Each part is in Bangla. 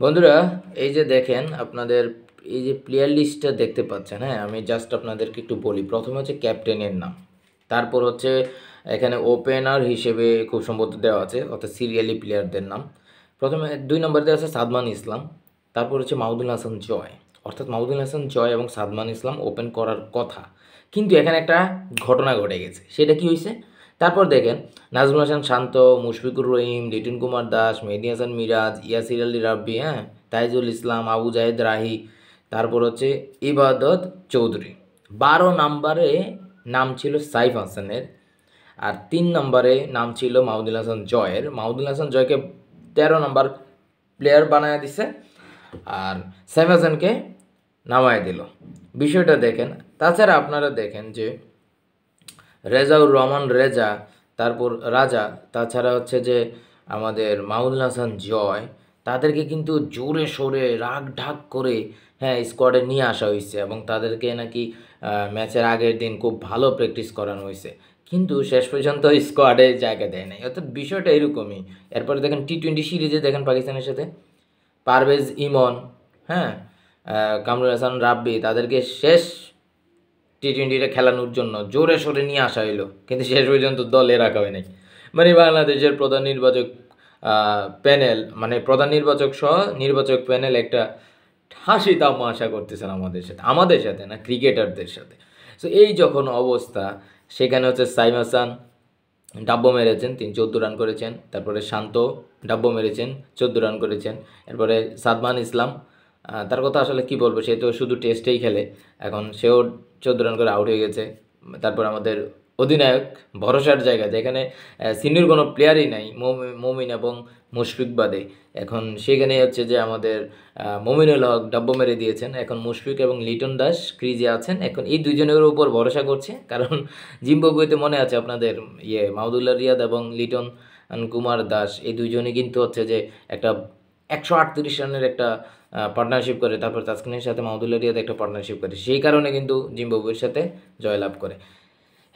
বন্ধুরা এই যে দেখেন আপনাদের এই যে প্লেয়ার লিস্টটা দেখতে পাচ্ছেন হ্যাঁ আমি জাস্ট আপনাদেরকে একটু বলি প্রথমে হচ্ছে ক্যাপ্টেনের নাম তারপর হচ্ছে এখানে ওপেনার হিসেবে খুব সম্ভবত দেওয়া আছে অর্থাৎ সিরিয়ালি প্লেয়ারদের নাম প্রথমে দুই নম্বর দেওয়া আছে সাদমান ইসলাম তারপর হচ্ছে মাহদুল হাসান জয় অর্থাৎ মাহদুল হাসান জয় এবং সাদমান ইসলাম ওপেন করার কথা কিন্তু এখানে একটা ঘটনা ঘটে গেছে সেটা কি হয়েছে তারপর দেখেন নাজমুল হাসান শান্ত মুশফিকুর রহিম লিটন কুমার দাস মেহদি হাসান মিরাজ ইয়াসির আলী রাব্বি হ্যাঁ তাইজুল ইসলাম আবু জাহেদ রাহি তারপর হচ্ছে ইবাদত চৌধুরী বারো নম্বরে নাম ছিল সাইফ হাসানের আর তিন নম্বরে নাম ছিল মাহুদুল হাসান জয়ের মাহুদুল হাসান জয়কে তেরো নম্বর প্লেয়ার বানায় দিছে আর সাইফ হাসানকে নামায় দিল বিষয়টা দেখেন তাছাড়া আপনারা দেখেন যে রেজাউর রহমান রেজা তারপর রাজা তাছাড়া হচ্ছে যে আমাদের মাউল হাসান জয় তাদেরকে কিন্তু জোরে সোরে রাগ ঢাক করে হ্যাঁ স্কোয়াডে নিয়ে আসা হয়েছে এবং তাদেরকে নাকি ম্যাচের আগের দিন খুব ভালো প্র্যাকটিস করানো হয়েছে কিন্তু শেষ পর্যন্ত স্কোয়াডে জায়গা দেয় নাই অর্থাৎ বিষয়টা এরকমই এরপরে দেখেন টি টোয়েন্টি সিরিজে দেখেন পাকিস্তানের সাথে পারভেজ ইমন হ্যাঁ কামরুল হাসান রাব্বি তাদেরকে শেষ টি টোয়েন্টিটা খেলানোর জন্য জোরে সোরে নিয়ে আসা হইলো কিন্তু শেষ পর্যন্ত দলে রাখা হয় নাই মানে বাংলাদেশের প্রধান নির্বাচক প্যানেল মানে প্রধান নির্বাচক সহ নির্বাচক প্যানেল একটা হাসি তামাশা করতেছেন আমাদের সাথে আমাদের সাথে না ক্রিকেটারদের সাথে সো এই যখন অবস্থা সেখানে হচ্ছে সাইম হাসান ডাব্বো মেরেছেন তিনি চোদ্দো রান করেছেন তারপরে শান্ত ডাব্বো মেরেছেন চোদ্দো রান করেছেন এরপরে সাদমান ইসলাম তার কথা আসলে কি বলবো সে তো শুধু টেস্টেই খেলে এখন সেও চোদ্দ রান করে আউট হয়ে গেছে তারপর আমাদের অধিনায়ক ভরসার জায়গা যেখানে সিনিয়র কোনো প্লেয়ারই নাই মমিন এবং মুশফিক বাদে এখন সেখানে হচ্ছে যে আমাদের মমিনুল হক ডাব্য মেরে দিয়েছেন এখন মুশফিক এবং লিটন দাস ক্রিজে আছেন এখন এই দুজনের উপর ভরসা করছে কারণ জিম্বাবুয়েতে মনে আছে আপনাদের ইয়ে মাহদুল্লাহ রিয়াদ এবং লিটন কুমার দাস এই দুজনে কিন্তু হচ্ছে যে একটা একশো আটত্রিশ রানের একটা পার্টনারশিপ করে তারপর তাসকিনের সাথে রিয়াদ একটা পার্টনারশিপ করে সেই কারণে কিন্তু জিম্বাবুয়ের সাথে জয়লাভ করে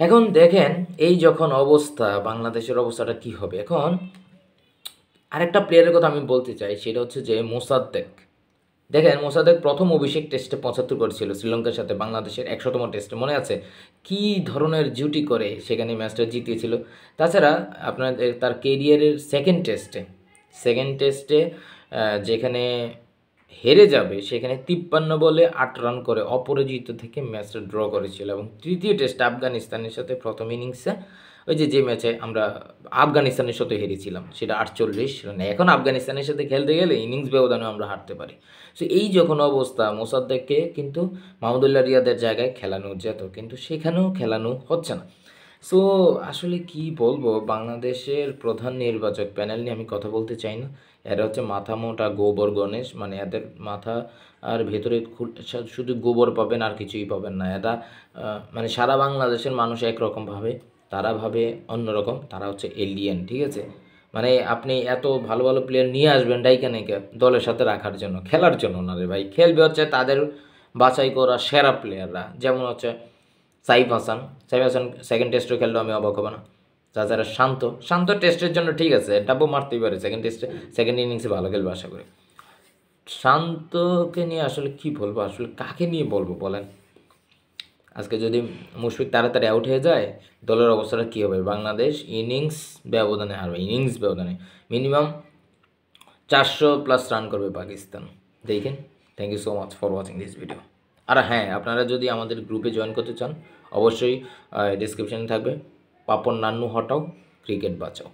এখন দেখেন এই যখন অবস্থা বাংলাদেশের অবস্থাটা কি হবে এখন আরেকটা প্লেয়ারের কথা আমি বলতে চাই সেটা হচ্ছে যে মোসাদ্দেক দেখেন মোসাদ্দেক প্রথম অভিষেক টেস্টে পঁচাত্তর করেছিল শ্রীলঙ্কার সাথে বাংলাদেশের একশোতম টেস্টে মনে আছে কি ধরনের জুটি করে সেখানে ম্যাচটা জিতিয়েছিল তাছাড়া আপনার তার কেরিয়ারের সেকেন্ড টেস্টে সেকেন্ড টেস্টে যেখানে হেরে যাবে সেখানে তিপ্পান্ন বলে আট রান করে অপরাজিত থেকে ম্যাচটা ড্র করেছিল এবং তৃতীয় টেস্ট আফগানিস্তানের সাথে প্রথম ইনিংসে ওই যে যে ম্যাচে আমরা আফগানিস্তানের সাথে হেরেছিলাম সেটা আটচল্লিশ রানে এখন আফগানিস্তানের সাথে খেলতে গেলে ইনিংস ব্যবধানে আমরা হারতে পারি সো এই যখন অবস্থা মোসাদ্দেককে কিন্তু মাহমুদুল্লাহ রিয়াদের জায়গায় খেলানো যেত কিন্তু সেখানেও খেলানো হচ্ছে না সো আসলে কি বলবো বাংলাদেশের প্রধান নির্বাচক প্যানেল নিয়ে আমি কথা বলতে চাই না এরা হচ্ছে মাথা মোটা গোবর গণেশ মানে এদের মাথা আর ভেতরে শুধু গোবর পাবেন আর কিছুই পাবেন না এরা মানে সারা বাংলাদেশের মানুষ একরকম ভাবে তারা ভাবে অন্যরকম তারা হচ্ছে এলিয়েন ঠিক আছে মানে আপনি এত ভালো ভালো প্লেয়ার নিয়ে আসবেন ডাইকানেকে দলের সাথে রাখার জন্য খেলার জন্য না রে ভাই খেলবে হচ্ছে তাদের বাছাই করা সেরা প্লেয়াররা যেমন হচ্ছে সাইফ হাসান সাইফ হাসান সেকেন্ড টেস্টও খেললেও আমি অবাক হবো না তাছাড়া শান্ত শান্ত টেস্টের জন্য ঠিক আছে ডাব্বু মারতেই পারে সেকেন্ড টেস্টে সেকেন্ড ইনিংসে ভালো খেলবে আশা করি শান্তকে নিয়ে আসলে কি বলবো আসলে কাকে নিয়ে বলবো বলেন আজকে যদি মুশফিক তাড়াতাড়ি আউট হয়ে যায় দলের অবস্থাটা কী হবে বাংলাদেশ ইনিংস ব্যবধানে হারবে ইনিংস ব্যবধানে মিনিমাম চারশো প্লাস রান করবে পাকিস্তান দেখেন thank you so much for watching this video আর হ্যাঁ আপনারা যদি আমাদের গ্রুপে জয়েন করতে চান অবশ্যই ডিসক্রিপশানে থাকবে পাপন নান্নু হটাও ক্রিকেট বাঁচাও